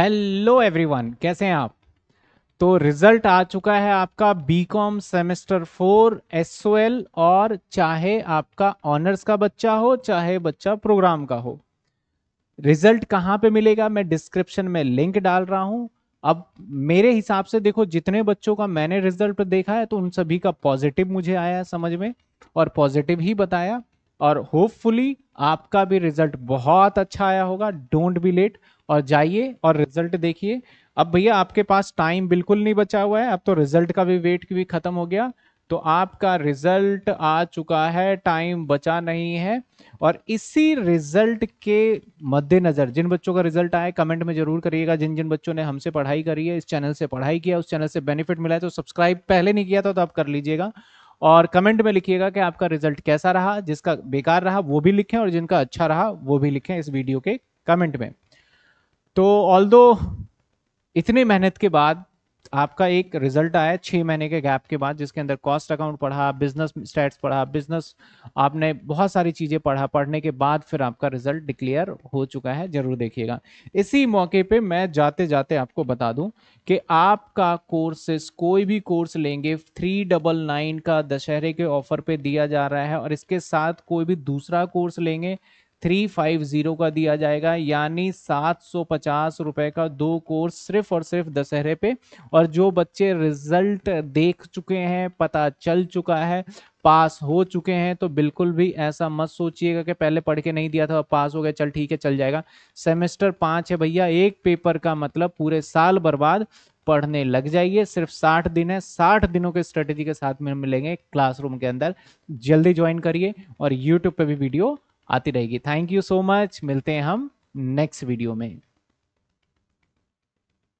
hello everyone कैसे हैं आप तो रिजल्ट आ चुका है आपका बीकॉम सेमेस्टर फोर एसओएल और चाहे आपका ऑनर्स का बच्चा हो चाहे बच्चा प्रोग्राम का हो रिजल्ट कहाँ पे मिलेगा मैं डिस्क्रिप्शन में लिंक डाल रहा हूँ अब मेरे हिसाब से देखो जितने बच्चों का मैंने रिजल्ट देखा है तो उन सभी का पॉजिटिव मुझे आया समझ में और पॉजिटिव ही बताया और होपफुली आपका भी रिजल्ट बहुत अच्छा आया होगा डोंट बी लेट और जाइए और रिजल्ट देखिए अब भैया आपके पास टाइम बिल्कुल नहीं बचा हुआ है अब तो रिजल्ट का भी वेट भी खत्म हो गया तो आपका रिजल्ट आ चुका है टाइम बचा नहीं है और इसी रिजल्ट के मद्देनज़र जिन बच्चों का रिजल्ट आए कमेंट में जरूर करिएगा जिन जिन बच्चों ने हमसे पढ़ाई करी है इस चैनल से पढ़ाई किया उस चैनल से बेनिफिट मिला है तो सब्सक्राइब पहले नहीं किया था तो आप कर लीजिएगा और कमेंट में लिखिएगा कि आपका रिजल्ट कैसा रहा जिसका बेकार रहा वो भी लिखें और जिनका अच्छा रहा वो भी लिखें इस वीडियो के कमेंट में तो ऑल इतनी मेहनत के बाद आपका एक रिजल्ट आया छः महीने के गैप के बाद जिसके अंदर कॉस्ट अकाउंट पढ़ा बिजनेस स्टेट्स पढ़ा बिजनेस आपने बहुत सारी चीज़ें पढ़ा पढ़ने के बाद फिर आपका रिजल्ट डिक्लेयर हो चुका है ज़रूर देखिएगा इसी मौके पे मैं जाते जाते आपको बता दूं कि आपका कोर्सेस कोई भी कोर्स लेंगे थ्री डबल नाइन का दशहरे के ऑफर पर दिया जा रहा है और इसके साथ कोई भी दूसरा कोर्स लेंगे थ्री फाइव जीरो का दिया जाएगा यानी सात सौ पचास रुपए का दो कोर्स सिर्फ और सिर्फ दशहरे पे और जो बच्चे रिजल्ट देख चुके हैं पता चल चुका है पास हो चुके हैं तो बिल्कुल भी ऐसा मत सोचिएगा कि पहले पढ़ के नहीं दिया था पास हो गया चल ठीक है चल जाएगा सेमेस्टर पाँच है भैया एक पेपर का मतलब पूरे साल बर्बाद पढ़ने लग जाइए सिर्फ साठ दिन है साठ दिनों के स्ट्रेटेजी के साथ में मिलेंगे क्लासरूम के अंदर जल्दी ज्वाइन करिए और यूट्यूब पर भी वीडियो आती रहेगी थैंक यू सो मच मिलते हैं हम नेक्स्ट वीडियो में